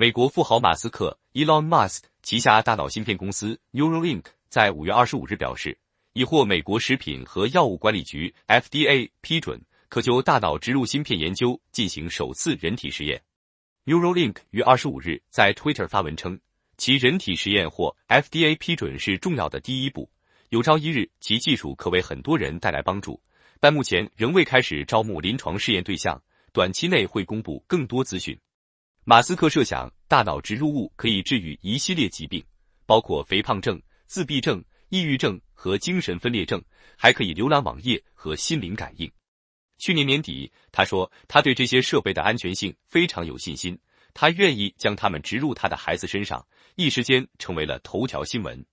美国富豪马斯克 （Elon Musk） 旗下大脑芯片公司 Neuralink 在五月二十五日表示，已获美国食品和药物管理局 （FDA） 批准，可就大脑植入芯片研究进行首次人体实验。Neuralink 于二十五日在 Twitter 发文称，其人体实验获 FDA 批准是重要的第一步，有朝一日其技术可为很多人带来帮助，但目前仍未开始招募临床试验对象，短期内会公布更多资讯。马斯克设想，大脑植入物可以治愈一系列疾病，包括肥胖症、自闭症、抑郁症和精神分裂症，还可以浏览网页和心灵感应。去年年底，他说他对这些设备的安全性非常有信心，他愿意将它们植入他的孩子身上，一时间成为了头条新闻。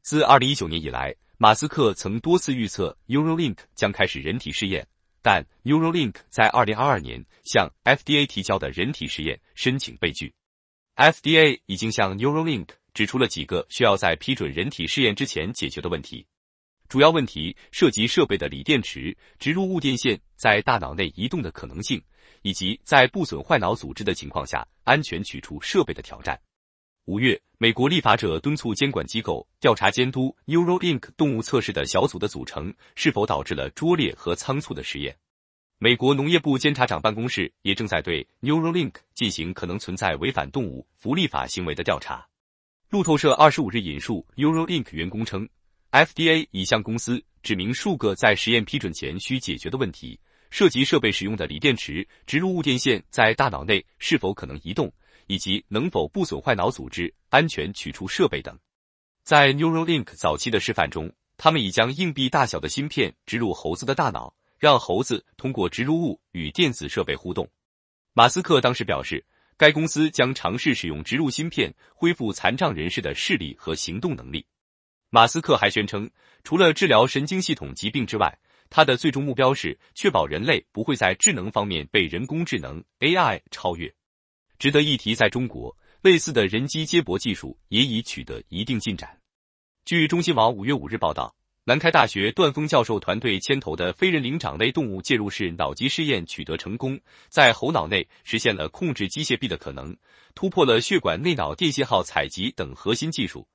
自2019年以来，马斯克曾多次预测，Neuralink 将开始人体试验。但 Neuralink 在二零二二年向 FDA 提交的人体试验申请被拒，FDA 已经向 Neuralink 指出了几个需要在批准人体试验之前解决的问题，主要问题涉及设备的锂电池、植入物电线在大脑内移动的可能性，以及在不损坏脑组织的情况下安全取出设备的挑战。五月，美国立法者敦促监管机构调查监督 Neuralink 动物测试的小组的组成是否导致了拙劣和仓促的实验。美国农业部监察长办公室也正在对 Neuralink 进行可能存在违反动物福利法行为的调查。路透社二十五日引述 Neuralink 员工称，FDA 已向公司指明数个在实验批准前需解决的问题，涉及设备使用的锂电池、植入物电线在大脑内是否可能移动，以及能否不损坏脑组织安全取出设备等。在 Neuralink 早期的示范中，他们已将硬币大小的芯片植入猴子的大脑。让猴子通过植入物与电子设备互动。马斯克当时表示，该公司将尝试使用植入芯片恢复残障人士的视力和行动能力。马斯克还宣称，除了治疗神经系统疾病之外，他的最终目标是确保人类不会在智能方面被人工智能 AI 超越。值得一提，在中国，类似的人机接驳技术也已取得一定进展。据中新网五月五日报道。南开大学段峰教授团队牵头的非人灵长类动物介入式脑机试验取得成功，在猴脑内实现了控制机械臂的可能，突破了血管内脑电信号采集等核心技术。